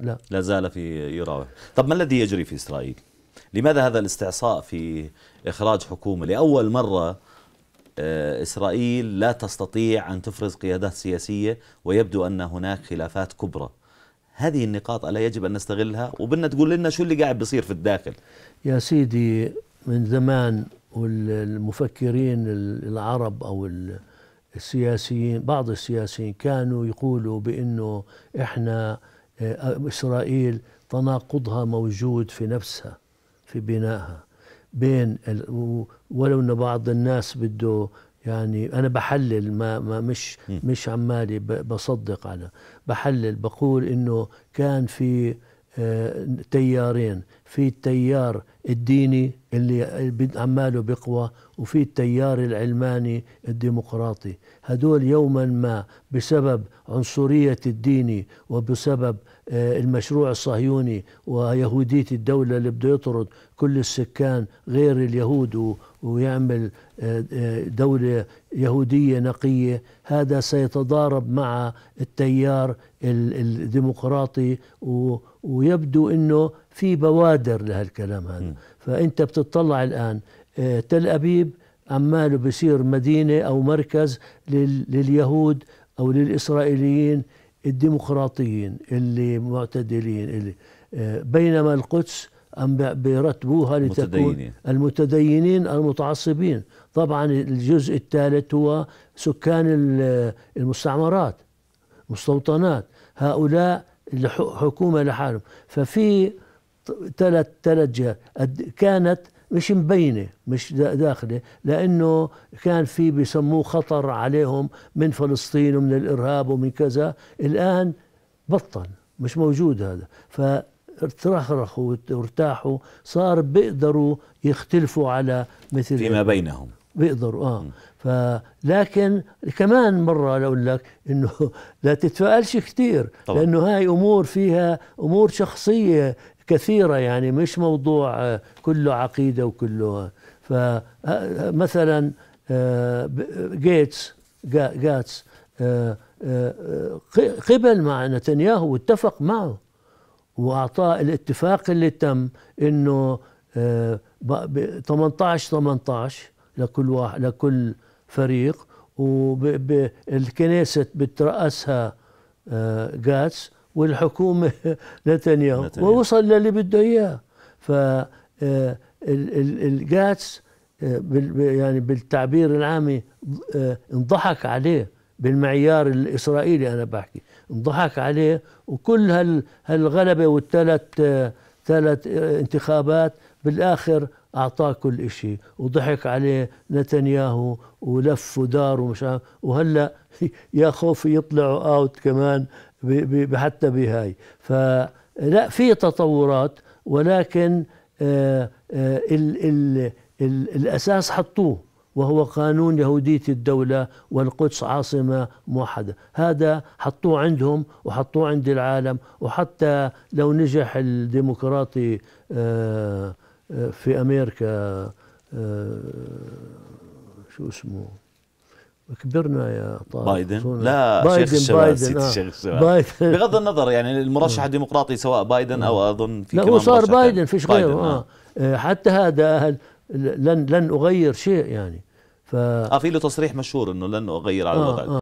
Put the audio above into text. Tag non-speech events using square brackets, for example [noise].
لا لا زال في يراوح طب ما الذي يجري في إسرائيل لماذا هذا الاستعصاء في إخراج حكومة لأول مرة آه، إسرائيل لا تستطيع أن تفرز قيادات سياسية ويبدو أن هناك خلافات كبرى هذه النقاط ألا يجب أن نستغلها وبدنا تقول لنا شو اللي قاعد بيصير في الداخل يا سيدي من زمان والمفكرين العرب أو السياسيين بعض السياسيين كانوا يقولوا بأنه إحنا آه، إسرائيل تناقضها موجود في نفسها في بنائها بين ولو ان بعض الناس بده يعني انا بحلل ما, ما مش مش عمالي بصدق على بحلل بقول انه كان في آه، تيارين في التيار الديني اللي عماله بقوى وفي التيار العلماني الديمقراطي هدول يوما ما بسبب عنصرية الديني وبسبب آه، المشروع الصهيوني ويهودية الدولة اللي بده يطرد كل السكان غير اليهود ويعمل آه، آه، دولة يهودية نقية هذا سيتضارب مع التيار الديمقراطي ويبدو أنه في بوادر لهالكلام هذا م. فانت بتطلع الان آه، تل ابيب عماله بصير مدينه او مركز لليهود او للاسرائيليين الديمقراطيين اللي معتدلين اللي آه، بينما القدس أم بيرتبوها لتكون المتدينين المتعصبين طبعا الجزء الثالث هو سكان المستعمرات مستوطنات هؤلاء حكومة لحالهم ففي ثلاث ثلاث جهات كانت مش مبينه مش داخله لانه كان في بسموه خطر عليهم من فلسطين ومن الارهاب ومن كذا الان بطل مش موجود هذا ف ترخرخوا وارتاحوا صار بيقدروا يختلفوا على مثل فيما بينهم بيقدروا اه فلكن كمان مره اقول لك انه [laughs] لا تتفائلش كثير لانه هاي امور فيها امور شخصيه كثيرة يعني مش موضوع آه، كله عقيدة وكله فمثلا آه، آه، جيتس جاتس قبل مع نتنياهو واتفق معه واعطاه الاتفاق اللي تم انه 18 18 لكل واحد لكل فريق وبالكنيسة بترأسها جاتس والحكومه [laughs] نتنياهو, نتنياهو. ووصل للي بده اياه ف آه، الجاتس آه، يعني بالتعبير العامي آه، انضحك عليه بالمعيار الاسرائيلي انا بحكي انضحك عليه وكل هال هالغلبه والثلاث ثلاث انتخابات بالاخر اعطاه كل شيء وضحك عليه نتنياهو ولف ودار ومش وهلا [laughs] يا خوف يطلعوا اوت كمان حتى بهاي فلا في تطورات ولكن الـ آه، آه، الـ الـ ال ال الأساس حطوه وهو قانون يهودية الدولة والقدس عاصمة موحدة هذا حطوه عندهم وحطوه عند العالم وحتى لو نجح الديمقراطي آه، في أمريكا شو اسمه كبرنا يا طارق بايدن لا بايدن شيخ الشباب بايدن, آه. الشباب [laughs] بايدن بغض النظر يعني المرشح آه. الديمقراطي سواء بايدن او آه. اظن في لا هو صار بايدن فيش غيره آه. آه. آه. حتى هذا لن لن اغير شيء يعني ف اه في له تصريح مشهور انه لن اغير على آه الوضع آه.